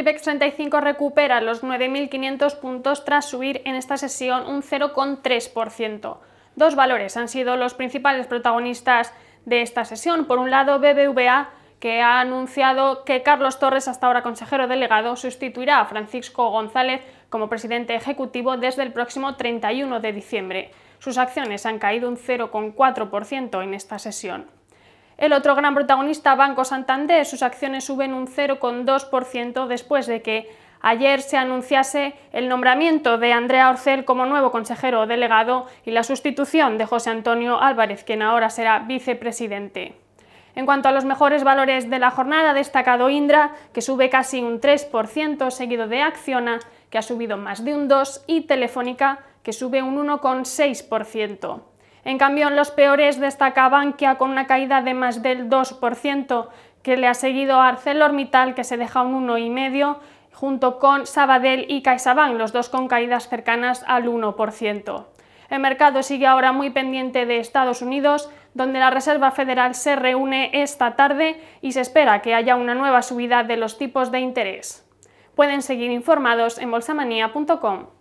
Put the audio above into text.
IBEX 35 recupera los 9.500 puntos tras subir en esta sesión un 0,3%. Dos valores han sido los principales protagonistas de esta sesión. Por un lado, BBVA, que ha anunciado que Carlos Torres, hasta ahora consejero delegado, sustituirá a Francisco González como presidente ejecutivo desde el próximo 31 de diciembre. Sus acciones han caído un 0,4% en esta sesión. El otro gran protagonista, Banco Santander, sus acciones suben un 0,2% después de que ayer se anunciase el nombramiento de Andrea Orcel como nuevo consejero delegado y la sustitución de José Antonio Álvarez, quien ahora será vicepresidente. En cuanto a los mejores valores de la jornada, ha destacado Indra, que sube casi un 3%, seguido de Acciona, que ha subido más de un 2%, y Telefónica, que sube un 1,6%. En cambio, los peores destaca Bankia con una caída de más del 2%, que le ha seguido a ArcelorMittal, que se deja un 1,5%, junto con Sabadell y CaixaBank, los dos con caídas cercanas al 1%. El mercado sigue ahora muy pendiente de Estados Unidos, donde la Reserva Federal se reúne esta tarde y se espera que haya una nueva subida de los tipos de interés. Pueden seguir informados en bolsamanía.com.